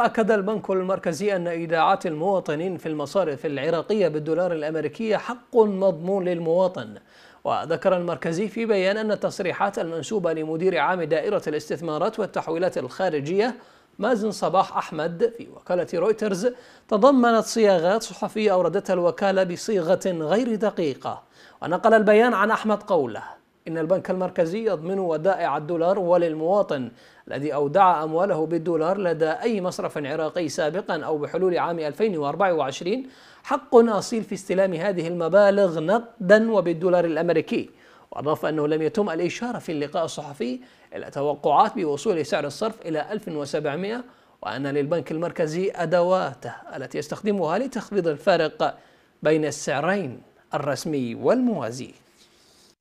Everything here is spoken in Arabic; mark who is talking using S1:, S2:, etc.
S1: أكد البنك المركزي أن إيداعات المواطنين في المصارف العراقية بالدولار الأمريكي حق مضمون للمواطن وذكر المركزي في بيان أن التصريحات المنسوبة لمدير عام دائرة الاستثمارات والتحويلات الخارجية مازن صباح أحمد في وكالة رويترز تضمنت صياغات صحفية أوردتها الوكالة بصيغة غير دقيقة ونقل البيان عن أحمد قوله إن البنك المركزي يضمن ودائع الدولار وللمواطن الذي أودع أمواله بالدولار لدى أي مصرف عراقي سابقا أو بحلول عام 2024 حق أصيل في استلام هذه المبالغ نقدا وبالدولار الأمريكي وأضاف أنه لم يتم الإشارة في اللقاء الصحفي إلى توقعات بوصول سعر الصرف إلى 1700 وأن للبنك المركزي أدواته التي يستخدمها لتخفيض الفارق بين السعرين الرسمي والموازي